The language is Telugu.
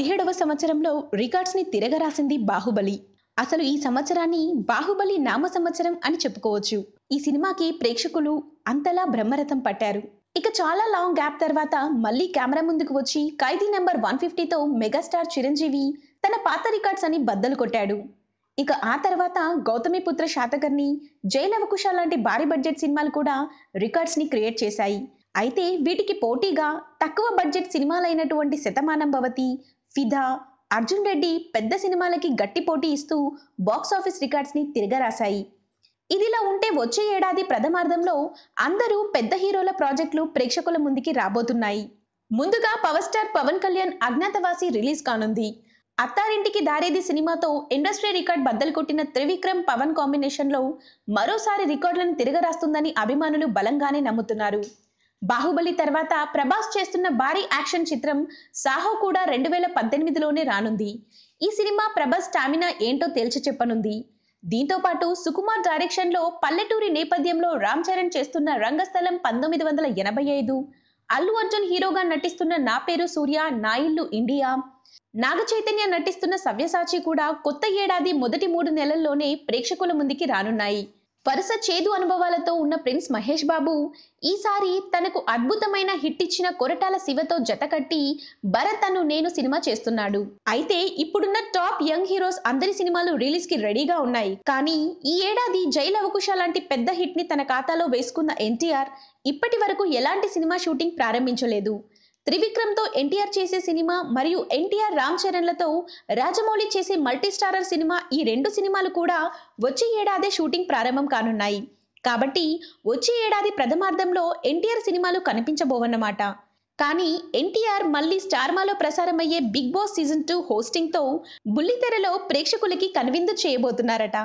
పదిహేడవ సంవత్సరంలో రికార్డ్స్ని తిరగరాసింది బాహుబలి అసలు ఈ సంవత్సరాన్ని బాహుబలి నామ సంవత్సరం అని చెప్పుకోవచ్చు ఈ సినిమాకి ప్రేక్షకులు అంతలా బ్రహ్మరథం పట్టారు ఇక చాలా లాంగ్ గ్యాప్ తర్వాత మళ్ళీ కెమెరా ముందుకు వచ్చి ఖైదీ నెంబర్ వన్ ఫిఫ్టీతో మెగాస్టార్ చిరంజీవి తన పాత రికార్డ్స్ అని బద్దలు కొట్టాడు ఇక ఆ తర్వాత గౌతమిపుత్ర శాతకర్ణి జయనవకుశ లాంటి భారీ బడ్జెట్ సినిమాలు కూడా రికార్డ్స్ని క్రియేట్ చేశాయి అయితే వీటికి పోటీగా తక్కువ బడ్జెట్ సినిమాలైనటువంటి శతమానం భవతి ఫిదా అర్జున్ రెడ్డి పెద్ద సినిమాలకి గట్టి పోటీ ఇస్తూ బాక్సాఫీస్ రికార్డ్స్ని తిరగరాశాయి ఇదిలా ఉంటే వచ్చే ఏడాది ప్రథమార్థంలో అందరూ పెద్ద హీరోల ప్రాజెక్టులు ప్రేక్షకుల ముందుకి రాబోతున్నాయి ముందుగా power star Pawan Kalyan Agnyaathavaasi release కానుంది అత్తారింటికి దారేది సినిమాతో ఇండస్ట్రీ రికార్డ్ బద్దలు కొట్టిన త్రివిక్రమ్ పవన్ కాంబినేషన్లో మరోసారి రికార్డులను తిరగరాస్తుందని అభిమానులు బలంగానే నమ్ముతున్నారు బాహుబలి తర్వాత ప్రభాస్ చేస్తున్న భారీ యాక్షన్ చిత్రం సాహో కూడా రెండు వేల పద్దెనిమిదిలోనే రానుంది ఈ సినిమా ప్రభాస్ స్టామినా ఏంటో తేల్చి చెప్పనుంది దీంతో పాటు సుకుమార్ డైరెక్షన్లో పల్లెటూరి నేపథ్యంలో రామ్ చరణ్ చేస్తున్న రంగస్థలం పంతొమ్మిది వందల ఎనభై ఐదు అల్లు అర్జున్ హీరోగా నటిస్తున్న నా పేరు సూర్య నా ఇల్లు ఇండియా నాగ చైతన్య నటిస్తున్న సవ్యసాచి కూడా కొత్త ఏడాది మొదటి మూడు నెలల్లోనే ప్రేక్షకుల ముందుకి రానున్నాయి వరుస చేదు అనుభవాలతో ఉన్న ప్రిన్స్ మహేష్ బాబు ఈసారి తనకు అద్భుతమైన హిట్ ఇచ్చిన కొరటాల శివతో జతకట్టి భరత్ అను నేను సినిమా చేస్తున్నాడు అయితే ఇప్పుడున్న టాప్ యంగ్ హీరోస్ అందరి సినిమాలు రిలీజ్ కి రెడీగా ఉన్నాయి కానీ ఈ ఏడాది జైల అవకుశ లాంటి పెద్ద హిట్ ని తన ఖాతాలో వేసుకున్న ఎన్టీఆర్ ఇప్పటి వరకు ఎలాంటి సినిమా షూటింగ్ ప్రారంభించలేదు త్రివిక్రమ్తో ఎన్టీఆర్ చేసే సినిమా మరియు ఎన్టీఆర్ రామ్ చరణ్లతో రాజమౌళి చేసే మల్టీస్టారర్ సినిమా ఈ రెండు సినిమాలు కూడా వచ్చే ఏడాదే షూటింగ్ ప్రారంభం కానున్నాయి కాబట్టి వచ్చే ఏడాది ప్రథమార్థంలో ఎన్టీఆర్ సినిమాలు కనిపించబోవన్నమాట కానీ ఎన్టీఆర్ మళ్ళీ స్టార్మాలో ప్రసారమయ్యే బిగ్ బాస్ సీజన్ టూ హోస్టింగ్తో బుల్లితెరలో ప్రేక్షకులకి కనువిందు చేయబోతున్నారట